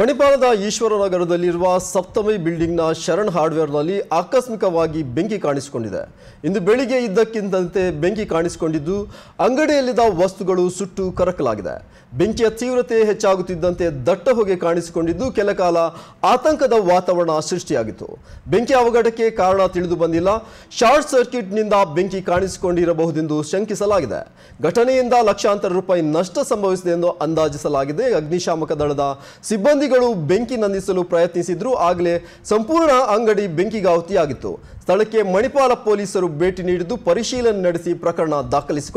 ಮಣಿಪಾಲದ ಈಶ್ವರನಗರದಲ್ಲಿರುವ ಸಪ್ತಮಿ ಬಿಲ್ಡಿಂಗ್ನ ಶರಣ್ ಹಾರ್ಡ್ವೇರ್ನಲ್ಲಿ ಆಕಸ್ಮಿಕವಾಗಿ ಬೆಂಕಿ ಕಾಣಿಸಿಕೊಂಡಿದೆ ಇಂದು ಬೆಳಿಗ್ಗೆ ಇದ್ದಕ್ಕಿಂತಂತೆ ಬೆಂಕಿ ಕಾಣಿಸಿಕೊಂಡಿದ್ದು ಅಂಗಡಿಯಲ್ಲಿದ್ದ ವಸ್ತುಗಳು ಸುಟ್ಟು ಕರಕಲಾಗಿದೆ ಬೆಂಕಿಯ ತೀವ್ರತೆ ಹೆಚ್ಚಾಗುತ್ತಿದ್ದಂತೆ ದಟ್ಟ ಹೊಗೆ ಕಾಣಿಸಿಕೊಂಡಿದ್ದು ಕೆಲ ಕಾಲ ಆತಂಕದ ವಾತಾವರಣ ಸೃಷ್ಟಿಯಾಗಿತ್ತು ಬೆಂಕಿ ಅವಘಡಕ್ಕೆ ಕಾರಣ ತಿಳಿದು ಬಂದಿಲ್ಲ ಶಾರ್ಟ್ ಸರ್ಕ್ಯೂಟ್ನಿಂದ ಬೆಂಕಿ ಕಾಣಿಸಿಕೊಂಡಿರಬಹುದೆಂದು ಶಂಕಿಸಲಾಗಿದೆ ಘಟನೆಯಿಂದ ಲಕ್ಷಾಂತರ ರೂಪಾಯಿ ನಷ್ಟ ಸಂಭವಿಸಿದೆ ಎಂದು ಅಂದಾಜಿಸಲಾಗಿದೆ ಅಗ್ನಿಶಾಮಕ ದಳದ ಸಿಬ್ಬಂದಿ ಅಂಗಡಿಗಳು ಬೆಂಕಿ ನಂದಿಸಲು ಪ್ರಯತ್ನಿಸಿದ್ರು ಆಗಲೇ ಸಂಪೂರ್ಣ ಅಂಗಡಿ ಬೆಂಕಿಗಾಹುತಿಯಾಗಿತ್ತು ಸ್ಥಳಕ್ಕೆ ಮಣಿಪಾಲ ಪೊಲೀಸರು ಭೇಟಿ ನೀಡಿದ್ದು ಪರಿಶೀಲನೆ ನಡೆಸಿ ಪ್ರಕರಣ ದಾಖಲಿಸಿಕೊಂಡಿದ್ದಾರೆ